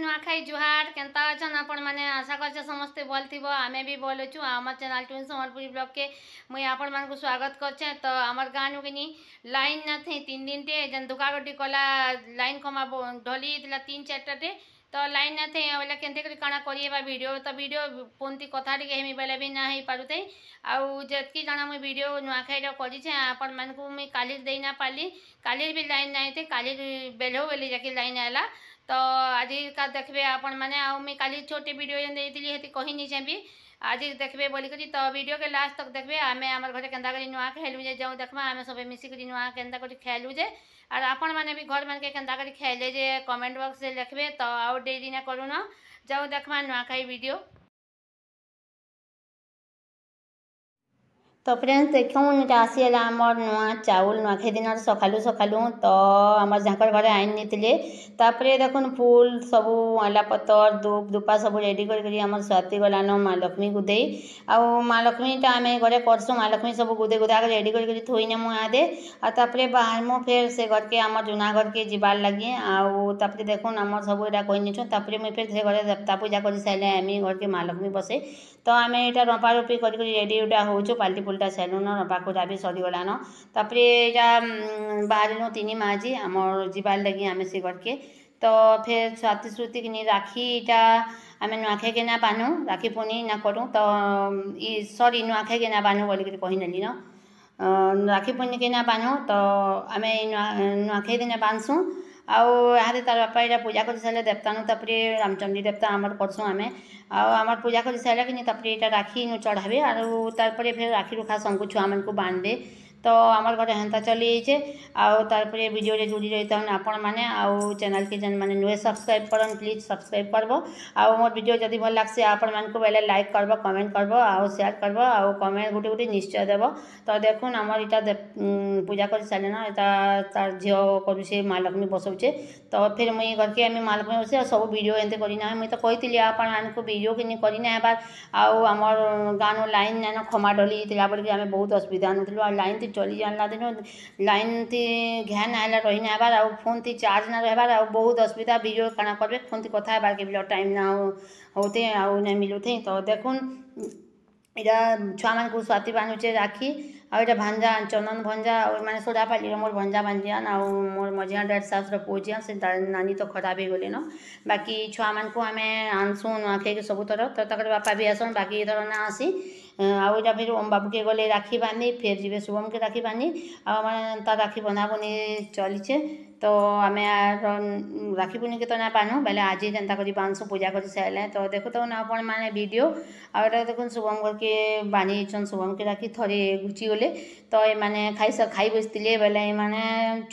नुआखाई जुहार के आपण मैंने आशा कर समस्ते भल थी आम भी भल अच्छू आम चैनल टून समलपुरी ब्लग के मुई आपण मान स्वागत करछे तो आमर गाँव कि लाइन ना थे तीन दिन टे जेन गोटी कला लाइन कमा ढली तीन टे तो लाइन ना थे बोले के कण करिए भिड तो भिड फोन कथा टे हेमी बेले भी ना हो पारे आउ जी जहाँ मुई भिड नुआखाई करें आपण मानक मुझे काली देना पाली कालीर भी लाइन ना थे काली बेलो बेली जाके लाइन आला तो आज का देखे आपण मैंने कल छोटे भिड देती कही नहीं चाहिए आज देखे बोल कर तो भिड के लास्ट तक देखे आम आम घर के नुआ खेलुजे जो देखा आम सब मिसिक नुआ के खेलुजे आर आपण मैंने भी घर मानक खेलेजे कमेंट बक्स लिखे तो आउ डेरी ना करूँ जो देखा नुआखाई भिडियो তো ଫ୍ରେଣ୍ଡସ୍ ଦେଖୁନ୍ ଇଟା ଆସିଗଲା ଆମର୍ ନୂଆ ଚାଉଲ୍ ନୂଆଖାଇ ଦିନର ସକାଲୁ ସକାଲୁ ତ ଆମର୍ ଯାଙ୍କର୍ ଘରେ ଆଇନ୍ ନେଇଥିଲେ ତାପରେ ଦେଖୁନ୍ ଫୁଲ୍ ସବୁ ଅଁଲା ପତର୍ ଧୂପ୍ ଧୂପା ସବୁ ରେଡ଼ି କରିକରି ଆମର୍ ସ୍ୱାତି ଗଲାନ ମା ଲକ୍ଷ୍ମୀକୁ ଦେଇ ଆଉ ମା ଲକ୍ଷ୍ମୀଟା ଆମେ ଘରେ କର୍ସୁଁ ମା ଲକ୍ଷ୍ମୀ ସବୁ ଗୁଦେ ଗୁଦାକ ରେଡ଼ି କରିକରି ଥୋଇନେମୁ ଆଦେ ଆଉ ତାପରେ ବାହାରମୁ ଫେର୍ ସେ ଘର୍କେ ଆମର୍ ଜୁନା ଘର୍କେ ଯିବାର୍ ଲାଗି ଆଉ ତାପରେ ଦେଖୁନ୍ ଆମର୍ ସବୁ ଏଇଟା କହିନେଛୁ ତାପରେ ମୁଇଁ ଫେର୍ ସେ ଘରେ ଦେବତା ପୂଜା କରିସାରିଲେ ଆମେ ଘର୍କେ ମା ଲକ୍ଷ୍ମୀ ବସେ ତ ଆମେ ଏଇଟା ରମ୍ପା ରମ୍ପି କରିକରି ରେଡ଼ି ଉଡ଼ା ହଉଛୁ ପାଲ୍ଟି ଭୁଲ୍ଟା ସେଲୁନ ନେବାକୁ ବି ସରିଗଲାନ ତା'ପରେ ଇଟା ବାହାରିଲୁ ତିନି ମାଜି ଆମର୍ ଯିବାର୍ ଲାଗି ଆମେ ସେ ଘର୍କେ ତ ଫେର୍ ଶ୍ରୁତି କିନି ରାକ୍ଷୀଟା ଆମେ ନୂଆଖାଇ କେନା ପାନୁ ରାକ୍ଷୀ ପୁନେଇ ନା କରୁଁ ତ ଇ ସରି ନୂଆଖାଇ କେନା ପାନୁ ବୋଲିକିରି କହିନେଲିନ ରାକ୍ଷୀ ପୁନେଇ କେନା ପାନୁ ତ ଆମେ ନୂଆଖାଇ ଦିନେ ବାନ୍ଧସୁଁ ଆଉ ଇହାଦେ ତାର୍ ବାପା ଇଟା ପୂଜା କରିସାରିଲେ ଦେବତାନୁ ତା'ପରେ ରାମଚଣ୍ଡୀ ଦେବତା ଆମର୍ କର୍ସୁଁ ଆମେ ଆଉ ଆମର୍ ପୂଜା କରିସାରିଲେ କିନି ତା'ପରେ ଇଟା ରାକ୍ଷୀନୁ ଚଢ଼ାବେ ଆରୁ ତା'ପରେ ଫେର୍ ରାକ୍ଷୀ ରୁଖା ସମ୍କୁ ଛୁଆମାନ୍କୁ ବାଣ୍ଢବେ ତ ଆମର୍ ଘରେ ହେନ୍ତା ଚଲିଯାଇଛେ ଆଉ ତାର୍ପରେ ଭିଡ଼ିଓରେ ଜୁଡ଼ି ରହିଥାଉନ୍ ଆପଣମାନେ ଆଉ ଚ୍ୟାନେଲ୍କେ ଯେନ୍ମାନେ ନୁହେଁ ସବସ୍କ୍ରାଇବ୍ କରନ୍ ପ୍ଲିଜ୍ ସବସ୍କ୍ରାଇବ୍ କରବ ଆଉ ମୋର ଭିଡ଼ିଓ ଯଦି ଭଲ ଲାଗ୍ସି ଆପଣମାନଙ୍କୁ ବେଲେ ଲାଇକ୍ କରବ କମେଣ୍ଟ କରବ ଆଉ ସେୟାର କରବ ଆଉ କମେଣ୍ଟ ଗୋଟେ ଗୋଟେ ନିଶ୍ଚୟ ଦେବ ତ ଦେଖୁନ୍ ଆମର ଇଟା ପୂଜା କରି ସାରିଲେନ ଇଟା ତାର୍ ଝିଅ କରୁଛେ ମା ଲକ୍ଷ୍ମୀ ବସଉଛେ ତ ଫିର୍ ମୁଇଁ ଘରକେ ଆମେ ମା ଲକ୍ଷ୍ମୀ ବସେ ଆଉ ସବୁ ଭିଡ଼ିଓ ଏମିତି କରିନା ମୁଇଁ ତ କହିଥିଲି ଆପଣମାନଙ୍କୁ ଭିଡ଼ିଓ କିନି କରିନା ହେବାର୍ ଆଉ ଆମର ଗାଁନୁ ଲାଇନ୍ ନାଇଁନ ଖମା ଡଲି ଥିଲା ବୋଲିକି ଆମେ ବହୁତ ଅସୁବିଧା ନଥିଲୁ ଆଉ ଲାଇନ୍ ଚଲି ଜାଣିଲା ଦିନୁ ଲାଇନ୍ଥି ଘେନ୍ ଆଇଲେ ରହି ନାଇଁ ହେବାର୍ ଆଉ ଫୋନ୍ଥି ଚାର୍ଜ ନାଇଁ ରହେବାର୍ ଆଉ ବହୁତ ଅସୁବିଧା ବିଜୁଳ କାଣା କର୍ବେ ଫୋନ୍ଥି କଥା ହେବାର୍କେ ବି ଟାଇମ୍ ନା ହଉଥି ଆଉ ନାଇଁ ମିଲୁଥି ତ ଦେଖୁନ୍ ଏଇଟା ଛୁଆମାନଙ୍କୁ ସ୍ୱାତି ବାନ୍ଧୁଛେ ରାକ୍ଷୀ ଆଉ ଏଇଟା ଭାଞ୍ଜା ଚନ୍ଦନ ଭଞ୍ଜା ଆଉ ଏମାନେ ସୋଦାପାଲିର ମୋର ଭଞ୍ଜା ଭାଞ୍ଜିଆନ୍ ଆଉ ମୋର ମଝିଆ ଡେଡ଼ ଶାଶୁର ପୁଅଝିଆନ୍ ସେ ନାନୀ ତ ଖରାପ ହେଇଗଲେନ ବାକି ଛୁଆମାନଙ୍କୁ ଆମେ ଆନସୁଁ ନୂଆଖାଇକି ସବୁଥର ତ ତାଙ୍କର ବାପା ବି ଆସନ୍ ବାକି ଏଥର ନା ଆସି ଆଉ ଯା ଫେର ଓମ୍ ବାବୁକେ ଗଲେ ରାକ୍ଷୀ ବାନ୍ଧି ଫେର୍ ଯିବେ ଶୁଭମ୍କେ ରାକ୍ଷୀ ବାନ୍ଧି ଆଉ ଆମେ ଏନ୍ତା ରାକ୍ଷୀ ବନ୍ଧା ବନ୍ଧି ଚାଲିଛେ ତ ଆମେ ଆର ରାକ୍ଷୀ ପୂର୍ଣ୍ଣିମାକେ ତ ନାଇଁ ପାର୍ନୁ ବେଲେ ଆଜି ଯେନ୍ତା କରି ବାଉଁଶ ପୂଜା କରି ସାରିଲେ ତ ଆପଣ ମାନେ ଭିଡ଼ିଓ ଆଉ ଏଇଟା ଦେଖୁନ୍ ଶୁଭମକେ ବାନ୍ଧିଛନ୍ ଶୁଭମକେ ରାକ୍ଷୀ ଥରେ ଘୁଚିଗଲେ ତ ଏମାନେ ଖାଇ ଖାଇ ବସିଥିଲେ ବେଲେ ଏମାନେ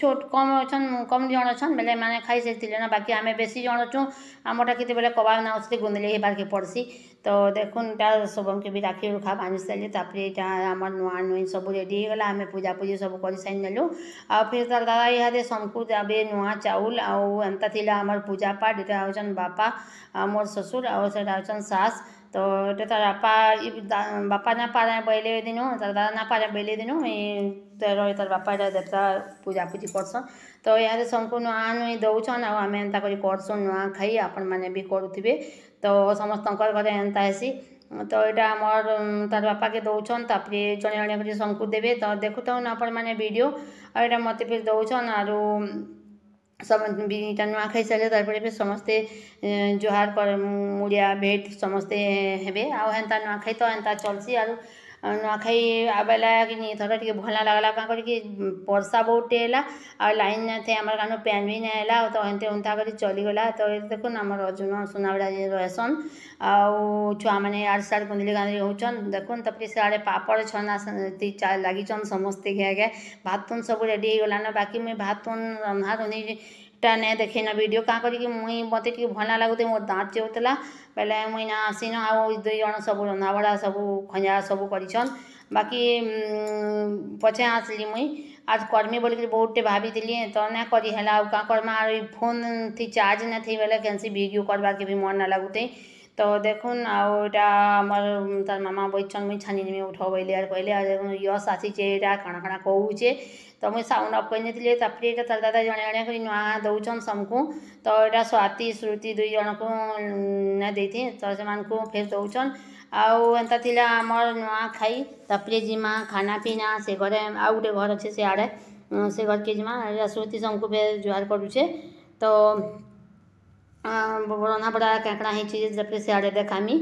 ଛୋଟ କମ୍ ଅଛନ୍ କମ୍ ଜଣ ଅଛନ୍ ବେଲେ ଏମାନେ ଖାଇ ସାରିଥିଲେ ନା ବାକି ଆମେ ବେଶୀ ଜଣ ଅଛୁ ଆମର୍ଟା କେତେବେଲେ କବାବ ନା ଅଛେ ଗୁନ୍ଦେଲେ ହେଇପାର୍କେ ପଡ଼୍ସି ତ ଦେଖୁନ୍ ଇଟା ଶୁଭମକେ ବି ରାକ୍ଷୀ ରୁଖା ବାନ୍ଧି ସାରିଲେ ତାପରେ ଇଟା ଆମର ନୂଆ ନୂଇ ସବୁ ରେଡ଼ି ହେଇଗଲା ଆମେ ପୂଜାପୂଜି ସବୁ କରିସାରି ନେଲୁ ଆଉ ଫିର୍ ତାର୍ ଦାଦା ଇହାଦେ ସମ୍କୁ આવે નુઆ ચાઉલ આવું એમતાથી আমার পূজা পাঠ এটা হচ্ছেন বাপা আমার শ্বশুর আর সেটা হচ্ছেন শাস তো এটা তার বাপা বাপা না পারে বইলে দিনু তার দাদা না পারে বইলে দিনু তার তার বাপা এটা দেবতা পূজাপুজি করছন তো ইয়াতে সম্পূর্ণ নূয়া নুই দৌছন আর আমি এন্তা করে করছন নূয়া খাই আপন মানে বি করুথিবে তো সমস্তঙ্কর ঘরে এন্তা হেসি त यटा अर बापा दो छ त न अपन माने देखुथ निडियो एटा मते फेर दोन आर इटा नुहा खाइस त समे जुहार म मुडिया भेट समस्तै हेर्नु आउँदा नुहा खाइत हेन् चलसी आरो ନୂଆଖାଇ ବେଲେ କିନି ଥର ଟିକେ ଭଲ୍ ନାଇଁ ଲାଗ୍ଲା କାଁ କରିକି ବର୍ଷା ବହୁତ୍ଟେ ହେଲା ଆଉ ଲାଇନ୍ ନାଇଁ ଥାଏ ଆମର୍ କାନ ପେନ୍ ବି ନାଇଁ ହେଲା ଆଉ ତ ଏନ୍ତି ଉନ୍ତା କରି ଚଲିଗଲା ତ ଦେଖୁନ୍ ଆମର୍ ଅଜୁନ ସୁନାବେଡ଼ା ଯେ ରହେସନ୍ ଆଉ ଛୁଆମାନେ ଇଆଡ଼୍ ସିଆଡ଼େ କୁନ୍ଦିଲି କାନ୍ଦୁଲି ହଉଛନ୍ ଦେଖୁନ୍ ତାପରେ ସିଆଡ଼େ ପାପଡ଼ ଛନା ଲାଗିଛନ୍ ସମସ୍ତେ ଘେ ଘେ ଭାତ୍ ତୁନ୍ ସବୁ ରେଡ଼ି ହେଇଗଲାନ ବାକି ମୁଇଁ ଭାତ୍ ତୁନ୍ ରନ୍ଧା ରୁନ୍ଧି ଟାନେ ଦେଖେଇନ ଭିଡ଼ିଓ କାଁ କରିକି ମୁଇଁ ମୋତେ ଟିକେ ଭଲ ନା ଲାଗୁଥାଏ ମୋର ଦାନ୍ତ ଚେଉଥିଲା ବେଲେ ମୁଇଁ ନା ଆସିନ ଆଉ ଦୁଇ ଜଣ ସବୁ ରନ୍ଧାବଢ଼ା ସବୁ ଖଞ୍ଜା ସବୁ କରିଛନ୍ ବାକି ପଛେ ଆସିଲି ମୁଇଁ ଆଜ୍ କର୍ମି ବୋଲିକିରି ବହୁତଟେ ଭାବିଥିଲି ତ ନା କରି ହେଲା ଆଉ କାଁ କର୍ମା ଆର୍ ଫୋନ୍ ଥି ଚାର୍ଜ ନାଇଁ ଥିବାବେଳେ କେନ୍ସି ଭିଡ଼ିଓ କର୍ବାକେ ବି ମନ ନା ଲାଗୁଥାଏ তো দেখুন ଆଉ ଏଇଟା ଆମର ତାର୍ ମାମା ବଇଛନ୍ ମୁଇଁ ଛାନି ନେମି ଉଠ ବଇଲେ ଆର୍ କହିଲେ ଆଉ ଦେଖୁନ୍ ୟସ୍ ଆସିଛେ ଏଇଟା କାଣା କାଣା କହୁଛେ ତ ମୁଇଁ ସାଉଣ୍ଡ ଅଫ୍ କରିନେଇଥିଲି ତାପରେ ଏଇଟା ତାର ଦାଦା ଜଣେ ଜଣେ କରି ନୂଆ ଦଉଛନ୍ ସମକୁ ତ ଏଇଟା ସ୍ୱାତି ଶ୍ରୁତି ଦୁଇ ଜଣକୁ ନା ଦେଇଥି ତ ସେମାନଙ୍କୁ ଫେର୍ ଦଉଛନ୍ ଆଉ ଏନ୍ତା ଥିଲା ଆମର ନୂଆଖାଇ ତାପରେ ଯିମା ଖାନା ପିନା ସେ ଘରେ ଆଉ ଗୋଟେ ଘର ଅଛେ ସେଆଡ଼େ ସେ ଘରକେ ଯିମା ଶ୍ରୁତି ସମକୁ ଫେର୍ ଜୁହାର କରୁଛେ ତ ಬರೋಣ ಕೆಂಕಣ ಈ ಚೀಸ್ ಜಪ್ರಿ ಸಿಯಾಡೆ ದೇಖಾಮಿ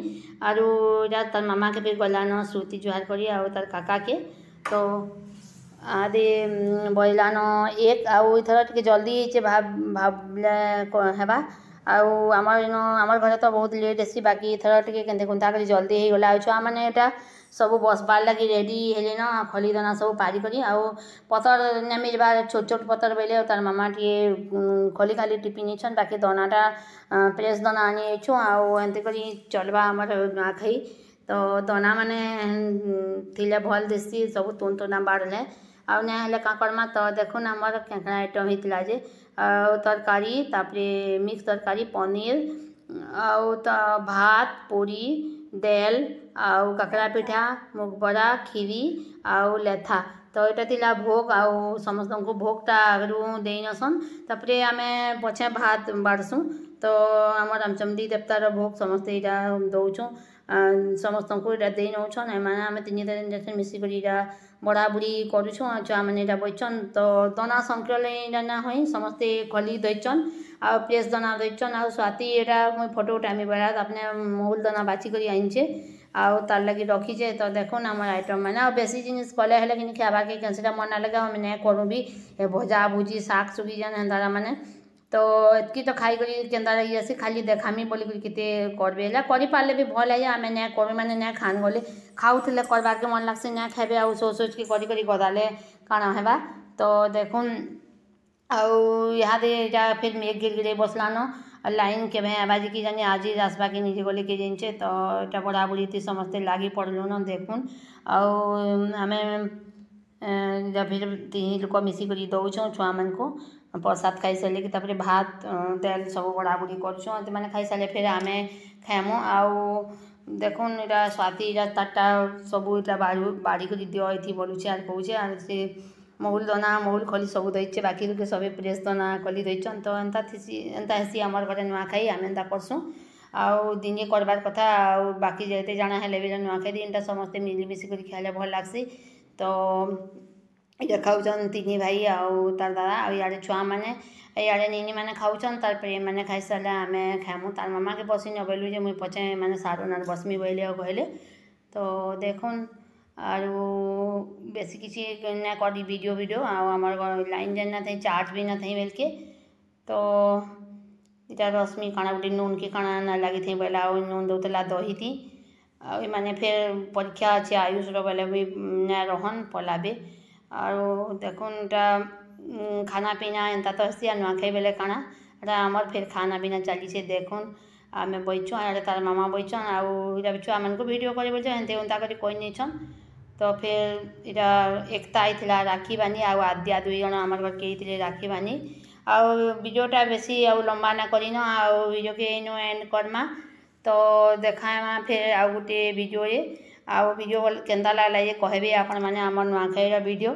ಆರು ಯಾ ತನ್ನ ಮಾಮಾಕೆ ಬಿ ಗಲಾನ ಶ್ರುತಿ ಜುಹಾರ್ ಕರಿ ಆರು ತನ್ನ ಕಾಕಾಕೆ तो ଆଦି ବଇଲାନ ଏକ ଆଉ ଏଥର ଟିକେ ଜଲ୍ଦି ହେଇଛେ ଭାବିଲେ ହେବା ଆଉ ଆମର ଇନ ଆମର ଘରେ ତ ବହୁତ ଲେଟ୍ ହେସି ବାକି ଏଥର ଟିକେ କେନ୍ତେ କୁନ୍ତା କରି ଜଲ୍ଦି ହେଇଗଲା ଆଉ ଛୁଆମାନେ ଏଇଟା सब बसवार लगे रेडी हेले न खली दाना सब पारी करी आउ पतर ना मिलवा छोट छोट पतर बेले तार मामा टे खली खाली टिपी नहीं बाकी दनाटा प्रेस दना आनी छु आते चलवा आम नुआखाई तो दना मान थी भल देसी सब तुन तुना बाढ़ आउ ना क्या करमा तो देखना आम क्या आइटम होता जे तरकारी मिक्स तरकारी पनीर आ तो भात पूरी ଦେଲ୍ ଆଉ କାକରା ପିଠା ମୁଗ ବରା କ୍ଷୀରି ଆଉ ଲେଥା ତ ଏଇଟା ଥିଲା ଭୋଗ ଆଉ ସମସ୍ତଙ୍କୁ ଭୋଗଟା ଆଗରୁ ଦେଇନସନ୍ ତାପରେ ଆମେ ପଛେ ଭାତ ବାଢ଼ସୁଁ ତ ଆମ ରାମଚଣ୍ଡୀ ଦେବତାର ଭୋଗ ସମସ୍ତେ ଏଇଟା ଦଉଛୁଁ ସମସ୍ତଙ୍କୁ ଏଇଟା ଦେଇ ନେଉଛନ୍ ଏମାନେ ଆମେ ତିନି ଦିନ ଯାକ ମିଶିକରି ଏଇଟା ବଢ଼ାବୁଢ଼ି କରୁଛୁଁ ଆଉ ଛୁଆମାନେ ଏଇଟା ବଇଛନ୍ ତ ଦନା ସଂକ୍ରଲେ ଏଇଟା ନା ହଇ ସମସ୍ତେ ଖଲି ଦେଇଛନ୍ ଆଉ ପ୍ରେସ୍ ଦାନା ଦେଇଛନ୍ ଆଉ ସ୍ୱାତି ଏଇଟା ମୁଇଁ ଫଟୋ ଉଠାମି ବେଳା ତାପରେ ମହୁଲ ଦାନା ବାଛିକରି ଆନିଛେ ଆଉ ତାର୍ ଲାଗି ରଖିଛେ ତ ଦେଖୁନ୍ ଆମର୍ ଆଇଟମ୍ ମାନେ ଆଉ ବେଶୀ ଜିନିଷ୍ କଲେ ହେଲେ କିନି ଖାଏବାକେ କେନ୍ସିଟା ମନ୍ ନାଇଁ ଲାଗେ ଆମେ ନାଇଁ କରୁଁ ବି ଏ ଭଜା ଭୁଜି ଶାଗ୍ ସୁଗି ଯେନ୍ ହେନ୍ତାଟା ମାନେ ତ ଏତ୍କି ତ ଖାଇକରି କେନ୍ତା ଯାଇସି ଖାଲି ଦେଖାମି ବୋଲିକରି କେତେ କର୍ବେ ହେଲେ କରିପାରିଲେ ବି ଭଲ୍ ହେଇଯା ଆମେ ନାଇଁ କର୍ମି ମାନେ ନାଇଁ ଖାନ୍ ଗଲେ ଖାଉଥିଲେ କର୍ବାର୍କେ ମନ୍ ଲାଗ୍ସି ନାଇଁ ଖାଇବେ ଆଉ ସୋଚ୍ ସୋଚ୍କି କରି କରି ଗଦାଲେ କାଣା ହେବା ତ ଦେଖୁନ୍ और यहाँ दे जा फिर मेघ गिर गिरे बसलानो और लाइन के मैं आवाजी की जाने आज ही आसपाकी निजी गले के जिनसे तो यहाँ बड़ा बुढ़ी थी समस्ते लागी पड़लू ना देखून और हमें जब फिर तीन लोक मिसिकी दौर छुआ मानक प्रसाद खाई सारे कि तापर भात तेल सब बड़ा बुढ़ी कर तो खाई सारे फिर आम खाएमु आउ দেখুন এটা স্বাতি এটা তারটা সবু এটা বাড়ি বাড়ি করে দেওয়া হয়েছে ମହୁଲ୍ ଦନା ମହୁଲ୍ ଖଲି ସବୁ ଦେଇଛେ ବାକି ଲୋକେ ସବେ ପ୍ରେସ୍ ଦନା ଖଲି ଦେଇଛନ୍ ତ ଏନ୍ତା ଥିସି ଏନ୍ତା ହେସି ଆମର୍ ଘରେ ନୂଆଖାଇ ଆମେ ଏନ୍ତା କର୍ସୁଁ ଆଉ ଦିନେ କର୍ବାର୍ କଥା ଆଉ ବାକି ଯେତେ ଜାଣା ହେଲେ ବି ନୂଆଖାଇ ଦିନଟା ସମସ୍ତେ ମିଲିମିଶି କରି ଖାଇଲେ ଭଲ୍ ଲାଗ୍ସି ତ ଇଟା ଖାଉଛନ୍ ତିନି ଭାଇ ଆଉ ତାର୍ ଦାଦା ଆଉ ଇଆଡ଼େ ଛୁଆମାନେ ଇଆଡ଼େ ନିନିମାନେ ଖାଉଛନ୍ ତାର୍ ପରେ ଏମାନେ ଖାଇସାରିଲେ ଆମେ ଖାଏମୁ ତାର୍ ମାମାକେ ବସି ନବଇଲୁ ଯେ ମୁଇଁ ପଛେ ଏମାନେ ସାରୁ ନାର୍ ବସ୍ମି ବୋଇଲେ ଆଉ କହିଲେ ତ ଦେଖୁନ୍ আৰু বেছি କିଛି ના કરી વિડીયો વિડીયો ଆମର ଲାଇନ୍ ଯାଇନଥାଏ ଚାର୍ଜ ବି ନଥାଏ ବେଲକେ ତ ଇଟା ରଶ୍ମି କାଣା ଗୁଟେ ନୁନ୍କେ କାଣା ନା ଲାଗିଥାଏ ବେଲେ ଆଉ ନୁନ୍ ଦେଉଥିଲା ଦହିଥି ଆଉ ଏମାନେ ଫେର୍ ପରୀକ୍ଷା ଅଛି ଆୟୁଷର ବେଲେ ବି ନା ରହନ୍ ପଲାବେ ଆଉ ଦେଖୁନ୍ ଇଟା ଖାନା ପିନା ଏନ୍ତା ତ ହେସି ଆଉ ନୂଆଖାଇ ବେଲେ କାଣା ଇଟା ଆମର୍ ଫେର୍ ଖାନା ପିନା ଚାଲିଛେ ଦେଖୁନ୍ ଆମେ ବଇଛୁ ଆଡ଼େ ତାର୍ ମାମା ବଇଛନ୍ ଆଉ ଇଟା ଛୁଆମାନଙ୍କୁ ଭିଡ଼ିଓ କରି ବଇଛନ୍ ଏନ୍ତି ଏନ୍ତା କରି କହିନେଇଛନ୍ ତ ଫେର୍ ଇଟା ଏକତା ହେଇଥିଲା ରାକ୍ଷୀ ବାନ୍ଧି ଆଉ ଆଦ୍ୟା ଦୁଇ ଜଣ ଆମର ଘରକେ ହେଇଥିଲେ ରାକ୍ଷୀ ବାନ୍ଧି ଆଉ ଭିଡ଼ିଓଟା ବେଶୀ ଆଉ ଲମ୍ବା ନା କରିନ ଆଉ ଭିଡ଼ିଓକେ ଇନୁ ଏଣ୍ଡ କର୍ମା ତ ଦେଖାମା ଫେର୍ ଆଉ ଗୋଟିଏ ଭିଡ଼ିଓରେ ଆଉ ଭିଡ଼ିଓ କେନ୍ତା ଲାଗ୍ଲା ଯେ କହିବେ ଆପଣମାନେ ଆମର ନୂଆଖାଇର ଭିଡ଼ିଓ